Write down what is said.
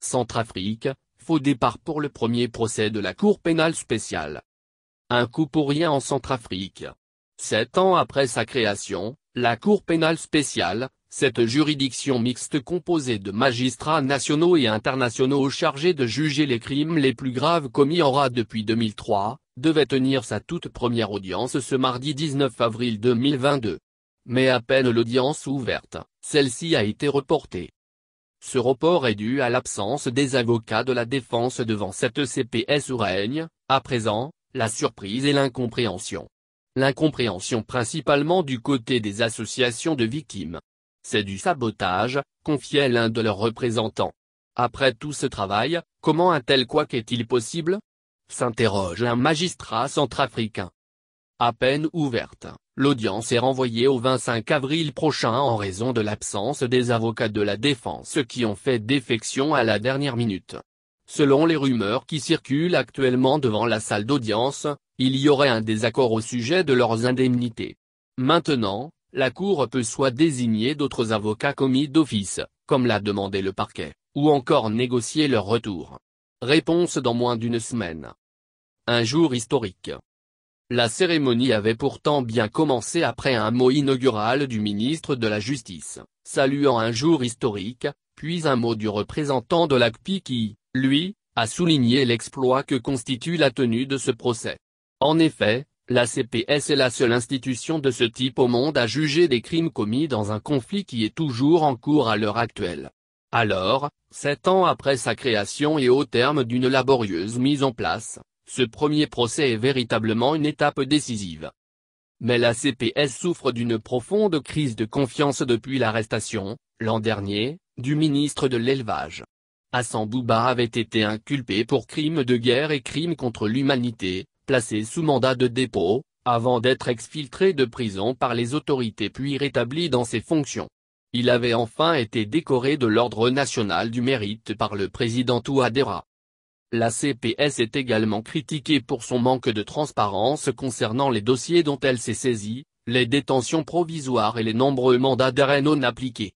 Centrafrique, faux départ pour le premier procès de la Cour pénale spéciale. Un coup pour rien en Centrafrique. Sept ans après sa création, la Cour pénale spéciale, cette juridiction mixte composée de magistrats nationaux et internationaux chargés de juger les crimes les plus graves commis en rat depuis 2003, devait tenir sa toute première audience ce mardi 19 avril 2022. Mais à peine l'audience ouverte, celle-ci a été reportée. Ce report est dû à l'absence des avocats de la défense devant cette CPS où règne, à présent, la surprise et l'incompréhension. L'incompréhension principalement du côté des associations de victimes. C'est du sabotage, confiait l'un de leurs représentants. Après tout ce travail, comment un tel quoi qu'est-il possible s'interroge un magistrat centrafricain. À peine ouverte, l'audience est renvoyée au 25 avril prochain en raison de l'absence des avocats de la défense qui ont fait défection à la dernière minute. Selon les rumeurs qui circulent actuellement devant la salle d'audience, il y aurait un désaccord au sujet de leurs indemnités. Maintenant, la Cour peut soit désigner d'autres avocats commis d'office, comme l'a demandé le parquet, ou encore négocier leur retour. Réponse dans moins d'une semaine. Un jour historique. La cérémonie avait pourtant bien commencé après un mot inaugural du ministre de la Justice, saluant un jour historique, puis un mot du représentant de l'ACPI qui, lui, a souligné l'exploit que constitue la tenue de ce procès. En effet, la CPS est la seule institution de ce type au monde à juger des crimes commis dans un conflit qui est toujours en cours à l'heure actuelle. Alors, sept ans après sa création et au terme d'une laborieuse mise en place, ce premier procès est véritablement une étape décisive. Mais la CPS souffre d'une profonde crise de confiance depuis l'arrestation, l'an dernier, du ministre de l'Élevage. Hassan Bouba avait été inculpé pour crimes de guerre et crimes contre l'humanité, placé sous mandat de dépôt, avant d'être exfiltré de prison par les autorités puis rétabli dans ses fonctions. Il avait enfin été décoré de l'Ordre national du mérite par le président Ouadéra. La CPS est également critiquée pour son manque de transparence concernant les dossiers dont elle s'est saisie, les détentions provisoires et les nombreux mandats d'arrêt non appliqués.